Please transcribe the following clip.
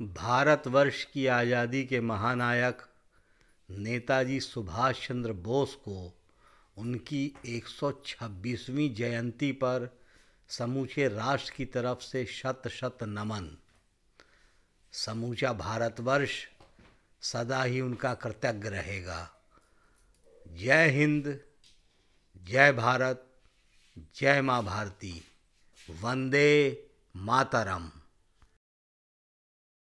भारतवर्ष की आज़ादी के महानायक नेताजी सुभाष चंद्र बोस को उनकी 126वीं जयंती पर समूचे राष्ट्र की तरफ से शत शत नमन समूचा भारतवर्ष सदा ही उनका कृतज्ञ रहेगा जय हिंद जय भारत जय माँ भारती वंदे मातरम